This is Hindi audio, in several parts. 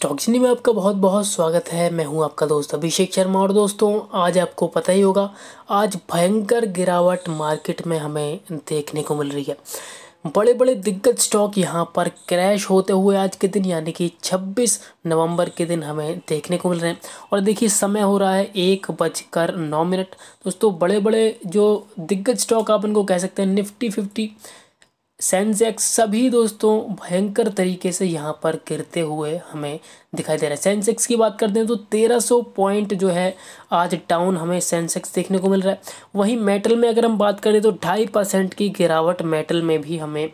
स्टॉक्सनी में आपका बहुत बहुत स्वागत है मैं हूं आपका दोस्त अभिषेक शर्मा और दोस्तों आज आपको पता ही होगा आज भयंकर गिरावट मार्केट में हमें देखने को मिल रही है बड़े बड़े दिग्गज स्टॉक यहाँ पर क्रैश होते हुए आज के दिन यानी कि 26 नवंबर के दिन हमें देखने को मिल रहे हैं और देखिए समय हो रहा है एक बजकर नौ मिनट दोस्तों बड़े बड़े जो दिग्गज स्टॉक आप इनको कह सकते हैं निफ्टी फिफ्टी सेंसेक्स सभी दोस्तों भयंकर तरीके से यहाँ पर गिरते हुए हमें दिखाई दे रहा है सेंसेक्स की बात करते हैं तो 1300 पॉइंट जो है आज डाउन हमें सेंसेक्स देखने को मिल रहा है वहीं मेटल में अगर हम बात करें तो ढाई परसेंट की गिरावट मेटल में भी हमें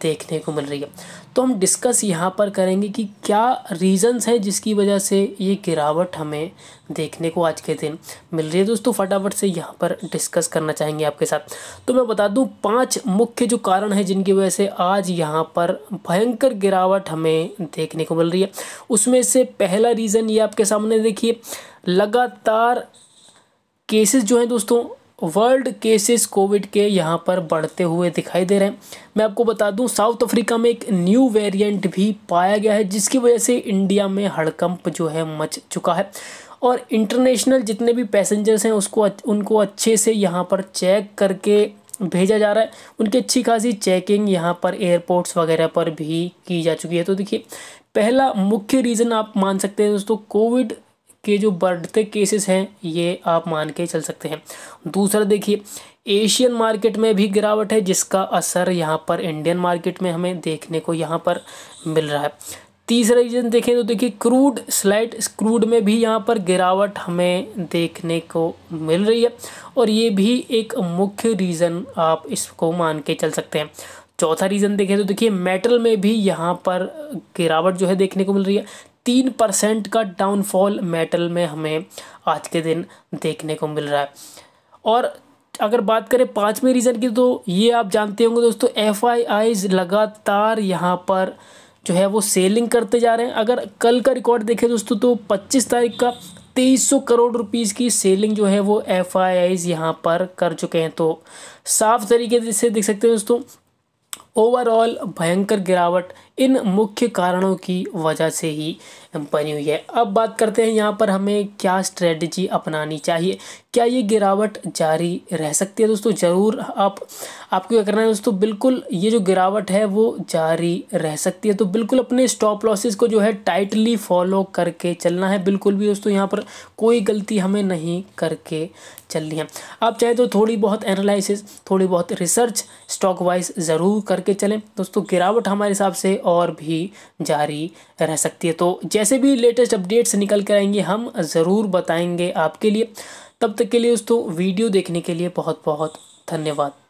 देखने को मिल रही है तो हम डिस्कस यहाँ पर करेंगे कि क्या रीज़न्स हैं जिसकी वजह से ये गिरावट हमें देखने को आज के दिन मिल रही है दोस्तों फटाफट से यहाँ पर डिस्कस करना चाहेंगे आपके साथ तो मैं बता दूँ पांच मुख्य जो कारण हैं जिनकी वजह से आज यहाँ पर भयंकर गिरावट हमें देखने को मिल रही है उसमें से पहला रीज़न ये आपके सामने देखिए लगातार केसेस जो हैं दोस्तों वर्ल्ड केसेस कोविड के यहाँ पर बढ़ते हुए दिखाई दे रहे हैं मैं आपको बता दूँ साउथ अफ्रीका में एक न्यू वेरिएंट भी पाया गया है जिसकी वजह से इंडिया में हड़कंप जो है मच चुका है और इंटरनेशनल जितने भी पैसेंजर्स हैं उसको उनको अच्छे से यहाँ पर चेक करके भेजा जा रहा है उनकी अच्छी खासी चेकिंग यहाँ पर एयरपोर्ट्स वगैरह पर भी की जा चुकी है तो देखिए पहला मुख्य रीज़न आप मान सकते हैं दोस्तों कोविड के जो बढ़ते केसेस हैं ये आप मान के चल सकते हैं दूसरा देखिए एशियन मार्केट में भी गिरावट है जिसका असर यहाँ पर इंडियन मार्केट में हमें देखने को यहाँ पर मिल रहा है तीसरा रीजन देखें तो देखिए क्रूड स्लाइड क्रूड में भी यहाँ पर गिरावट हमें देखने को मिल रही है और ये भी एक मुख्य रीज़न आप इसको मान के चल सकते हैं चौथा रीज़न देखें तो देखिए मेटल में भी यहाँ पर गिरावट जो है देखने को मिल रही है तीन परसेंट का डाउनफॉल मेटल में हमें आज के दिन देखने को मिल रहा है और अगर बात करें पाँचवें रीज़न की तो ये आप जानते होंगे दोस्तों एफ आई आईज लगातार यहाँ पर जो है वो सेलिंग करते जा रहे हैं अगर कल का रिकॉर्ड देखें दोस्तों तो 25 तारीख का 2300 करोड़ रुपीज़ की सेलिंग जो है वो एफ आई आईज यहाँ पर कर चुके हैं तो साफ तरीके से देख सकते हैं दोस्तों ओवरऑल भयंकर गिरावट इन मुख्य कारणों की वजह से ही बनी हुई है अब बात करते हैं यहाँ पर हमें क्या स्ट्रेटजी अपनानी चाहिए क्या ये गिरावट जारी रह सकती है दोस्तों ज़रूर आप आपको क्या करना है दोस्तों बिल्कुल ये जो गिरावट है वो जारी रह सकती है तो बिल्कुल अपने स्टॉप लॉसेस को जो है टाइटली फॉलो करके चलना है बिल्कुल भी दोस्तों यहाँ पर कोई गलती हमें नहीं करके चलनी है आप चाहे तो थोड़ी बहुत एनालिसिस थोड़ी बहुत रिसर्च स्टॉक वाइज ज़रूर करके चलें दोस्तों गिरावट हमारे हिसाब से और भी जारी रह सकती है तो जैसे भी लेटेस्ट अपडेट्स निकल कर आएंगे हम ज़रूर बताएंगे आपके लिए तब तक के लिए दोस्तों वीडियो देखने के लिए बहुत बहुत धन्यवाद